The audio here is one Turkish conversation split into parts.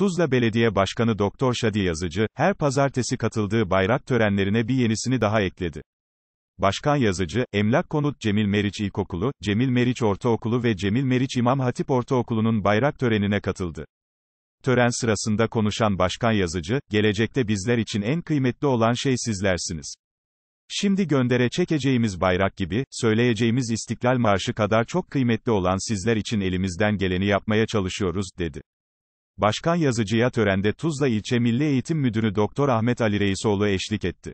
Tuzla Belediye Başkanı Doktor Şadi Yazıcı, her pazartesi katıldığı bayrak törenlerine bir yenisini daha ekledi. Başkan Yazıcı, Emlak Konut Cemil Meriç İlkokulu, Cemil Meriç Ortaokulu ve Cemil Meriç İmam Hatip Ortaokulu'nun bayrak törenine katıldı. Tören sırasında konuşan Başkan Yazıcı, gelecekte bizler için en kıymetli olan şey sizlersiniz. Şimdi göndere çekeceğimiz bayrak gibi, söyleyeceğimiz istiklal Marşı kadar çok kıymetli olan sizler için elimizden geleni yapmaya çalışıyoruz, dedi. Başkan yazıcıya törende Tuzla İlçe Milli Eğitim Müdürü Doktor Ahmet Ali Reisoğlu eşlik etti.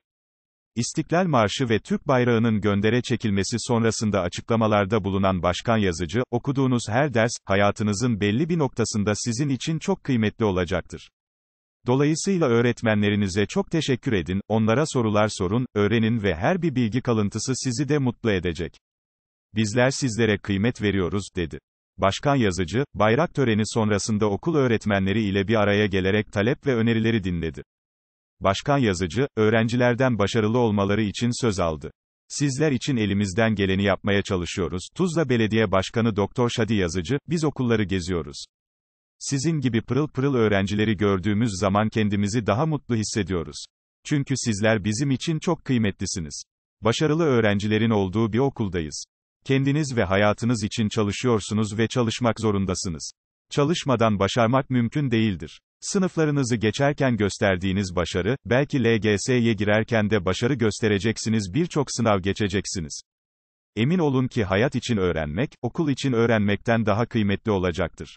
İstiklal Marşı ve Türk bayrağının göndere çekilmesi sonrasında açıklamalarda bulunan Başkan Yazıcı, okuduğunuz her ders, hayatınızın belli bir noktasında sizin için çok kıymetli olacaktır. Dolayısıyla öğretmenlerinize çok teşekkür edin, onlara sorular sorun, öğrenin ve her bir bilgi kalıntısı sizi de mutlu edecek. Bizler sizlere kıymet veriyoruz, dedi. Başkan Yazıcı, bayrak töreni sonrasında okul öğretmenleri ile bir araya gelerek talep ve önerileri dinledi. Başkan Yazıcı, öğrencilerden başarılı olmaları için söz aldı. Sizler için elimizden geleni yapmaya çalışıyoruz. Tuzla Belediye Başkanı Doktor Şadi Yazıcı, biz okulları geziyoruz. Sizin gibi pırıl pırıl öğrencileri gördüğümüz zaman kendimizi daha mutlu hissediyoruz. Çünkü sizler bizim için çok kıymetlisiniz. Başarılı öğrencilerin olduğu bir okuldayız. Kendiniz ve hayatınız için çalışıyorsunuz ve çalışmak zorundasınız. Çalışmadan başarmak mümkün değildir. Sınıflarınızı geçerken gösterdiğiniz başarı, belki LGS'ye girerken de başarı göstereceksiniz birçok sınav geçeceksiniz. Emin olun ki hayat için öğrenmek, okul için öğrenmekten daha kıymetli olacaktır.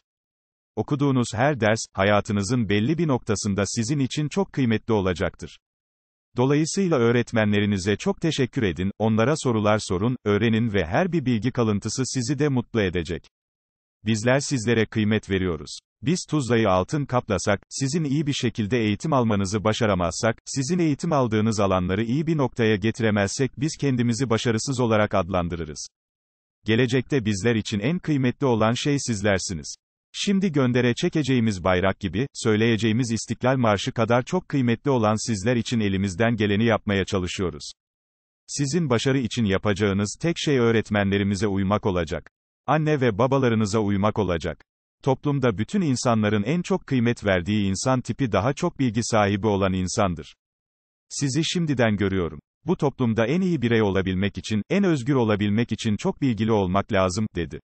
Okuduğunuz her ders, hayatınızın belli bir noktasında sizin için çok kıymetli olacaktır. Dolayısıyla öğretmenlerinize çok teşekkür edin, onlara sorular sorun, öğrenin ve her bir bilgi kalıntısı sizi de mutlu edecek. Bizler sizlere kıymet veriyoruz. Biz Tuzla'yı altın kaplasak, sizin iyi bir şekilde eğitim almanızı başaramazsak, sizin eğitim aldığınız alanları iyi bir noktaya getiremezsek biz kendimizi başarısız olarak adlandırırız. Gelecekte bizler için en kıymetli olan şey sizlersiniz. Şimdi göndere çekeceğimiz bayrak gibi, söyleyeceğimiz istiklal Marşı kadar çok kıymetli olan sizler için elimizden geleni yapmaya çalışıyoruz. Sizin başarı için yapacağınız tek şey öğretmenlerimize uymak olacak. Anne ve babalarınıza uymak olacak. Toplumda bütün insanların en çok kıymet verdiği insan tipi daha çok bilgi sahibi olan insandır. Sizi şimdiden görüyorum. Bu toplumda en iyi birey olabilmek için, en özgür olabilmek için çok bilgili olmak lazım, dedi.